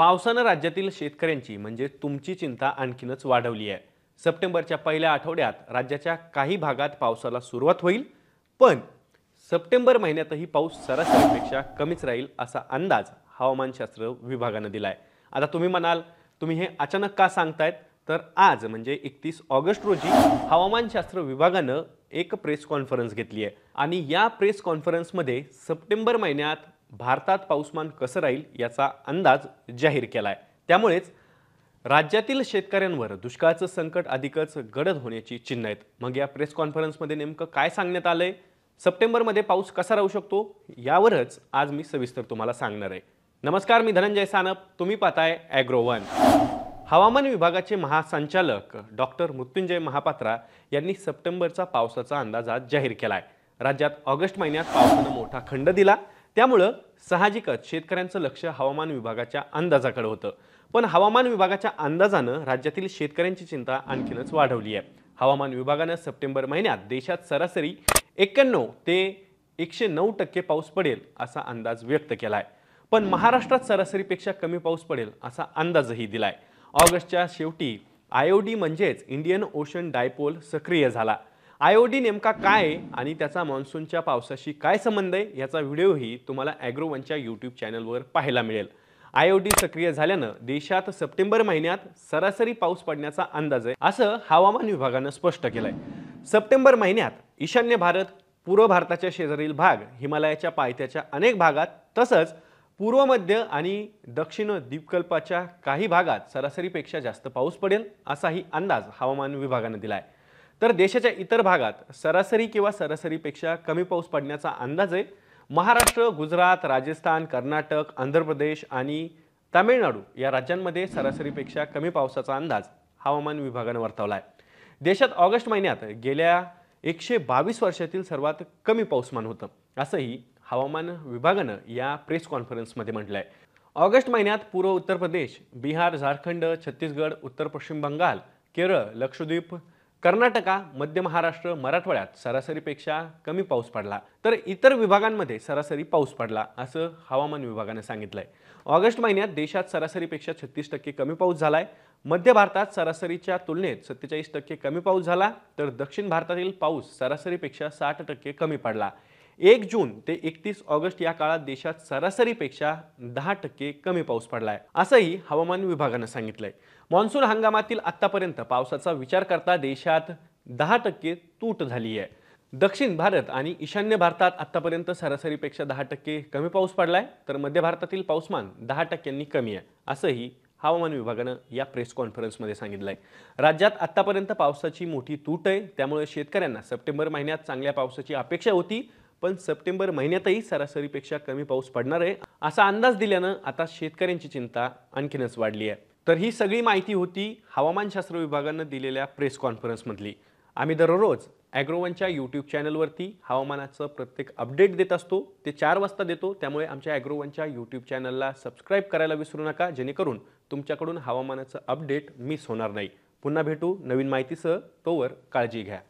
पावसानं राज्यातील शेतकऱ्यांची म्हणजे तुमची चिंता आणखीनच वाढवली आहे सप्टेंबरच्या पहिल्या आठवड्यात राज्याच्या काही भागात पावसाला सुरुवात होईल पण सप्टेंबर महिन्यातही पाऊस सरासरीपेक्षा कमीच राहील असा अंदाज हवामानशास्त्र विभागानं दिला आहे आता तुम्ही म्हणाल तुम्ही हे अचानक का सांगतायत तर आज म्हणजे एकतीस ऑगस्ट रोजी हवामानशास्त्र विभागानं एक प्रेस कॉन्फरन्स घेतली आहे आणि या प्रेस कॉन्फरन्समध्ये सप्टेंबर महिन्यात भारतात पाऊसमान कसं राहील याचा अंदाज जाहीर केला आहे त्यामुळेच राज्यातील शेतकऱ्यांवर दुष्काळाचं संकट अधिकच गडद होण्याची चिन्ह आहेत मग या प्रेस कॉन्फरन्समध्ये नेमकं काय सांगण्यात आलं आहे सप्टेंबरमध्ये पाऊस कसा राहू शकतो यावरच आज मी सविस्तर तुम्हाला सांगणार आहे नमस्कार मी धनंजय सानप तुम्ही पाहताय ॲग्रो वन हवामान विभागाचे महासंचालक डॉक्टर मृत्युंजय महापात्रा यांनी सप्टेंबरचा पावसाचा अंदाज आज जाहीर केला आहे राज्यात ऑगस्ट महिन्यात पावसानं मोठा खंड दिला त्यामुळं साहजिकच शेतकऱ्यांचं लक्ष हवामान विभागाच्या अंदाजाकडे होतं पण हवामान विभागाच्या अंदाजानं राज्यातील शेतकऱ्यांची चिंता आणखीनच वाढवली आहे हवामान विभागानं सप्टेंबर महिन्यात देशात सरासरी एक्क्याण्णव ते एकशे नऊ टक्के पाऊस पडेल असा अंदाज व्यक्त केला आहे पण महाराष्ट्रात सरासरीपेक्षा कमी पाऊस पडेल असा अंदाजही दिला आहे ऑगस्टच्या शेवटी आय ओ डी म्हणजेच इंडियन ओशन डायपोल सक्रिय झाला आयओडी नेमका काय आणि त्याचा मान्सूनच्या पावसाशी काय संबंध आहे याचा व्हिडिओही तुम्हाला ॲग्रोवनच्या यूट्यूब चॅनलवर पाहायला मिळेल आयोडी सक्रिय झाल्यानं देशात सप्टेंबर महिन्यात सरासरी पाऊस पडण्याचा अंदाज आहे असं हवामान विभागानं स्पष्ट केलंय सप्टेंबर महिन्यात ईशान्य भारत पूर्व भारताच्या शेजारील भाग हिमालयाच्या पायथ्याच्या अनेक भागात तसंच पूर्व मध्य आणि दक्षिण द्वीपकल्पाच्या काही भागात सरासरीपेक्षा जास्त पाऊस पडेल असाही अंदाज हवामान विभागानं दिला आहे तर देशाच्या इतर भागात सरासरी किंवा सरासरीपेक्षा कमी पाऊस पडण्याचा अंदाज आहे महाराष्ट्र गुजरात राजस्थान कर्नाटक आंध्र प्रदेश आणि तामिळनाडू या राज्यांमध्ये सरासरीपेक्षा कमी पावसाचा अंदाज हवामान विभागानं वर्तवला आहे देशात ऑगस्ट महिन्यात गेल्या एकशे बावीस वर्षातील सर्वात कमी पाऊसमान होतं असंही हवामान विभागानं या प्रेस कॉन्फरन्समध्ये म्हटलं आहे ऑगस्ट महिन्यात पूर्व उत्तर प्रदेश बिहार झारखंड छत्तीसगड उत्तर पश्चिम बंगाल केरळ लक्षद्वीप कर्नाटका मध्य महाराष्ट्र मराठवाड्यात सरासरीपेक्षा कमी पाऊस पडला तर इतर विभागांमध्ये सरासरी पाऊस पडला असं हवामान विभागानं सांगितलंय ऑगस्ट महिन्यात देशात सरासरीपेक्षा छत्तीस टक्के कमी पाऊस झालाय मध्य भारतात सरासरीच्या तुलनेत सत्तेचाळीस टक्के कमी पाऊस झाला तर दक्षिण भारतातील पाऊस सरासरीपेक्षा साठ टक्के कमी पडला एक जून ते एकतीस ऑगस्ट या काळात देशात सरासरीपेक्षा दहा टक्के कमी पाऊस पडला आहे असंही हवामान विभागानं सांगितलंय मान्सून हंगामातील आतापर्यंत पावसाचा विचार करता देशात दहा टक्के तूट झाली आहे दक्षिण भारत आणि ईशान्य भारतात आतापर्यंत सरासरीपेक्षा दहा टक्के कमी पाऊस पडलाय तर मध्य भारतातील पाऊसमान दहा टक्क्यांनी कमी आहे असंही हवामान विभागानं या प्रेस कॉन्फरन्समध्ये सांगितलं आहे राज्यात आत्तापर्यंत पावसाची मोठी तूट आहे त्यामुळे शेतकऱ्यांना सप्टेंबर महिन्यात चांगल्या पावसाची अपेक्षा होती पण सप्टेंबर महिन्यातही सरासरीपेक्षा कमी पाऊस पडणार आहे असा अंदाज दिल्यानं आता शेतकऱ्यांची चिंता आणखीनच वाढली आहे तर ही सगळी माहिती होती हवामानशास्त्र विभागानं दिलेल्या प्रेस कॉन्फरन्समधली आम्ही दररोज ॲग्रोवनच्या यूट्यूब चॅनलवरती हवामानाचं प्रत्येक अपडेट देत असतो ते चार वाजता देतो त्यामुळे आमच्या ॲग्रोवनच्या यूट्यूब चॅनलला सबस्क्राईब करायला विसरू नका जेणेकरून तुमच्याकडून हवामानाचं अपडेट मिस होणार नाही पुन्हा भेटू नवीन माहितीसह तोवर काळजी घ्या